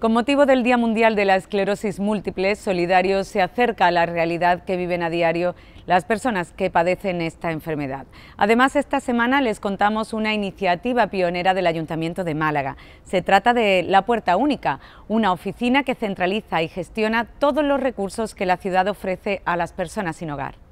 Con motivo del Día Mundial de la Esclerosis Múltiple, Solidario se acerca a la realidad que viven a diario las personas que padecen esta enfermedad. Además, esta semana les contamos una iniciativa pionera del Ayuntamiento de Málaga. Se trata de La Puerta Única, una oficina que centraliza y gestiona todos los recursos que la ciudad ofrece a las personas sin hogar.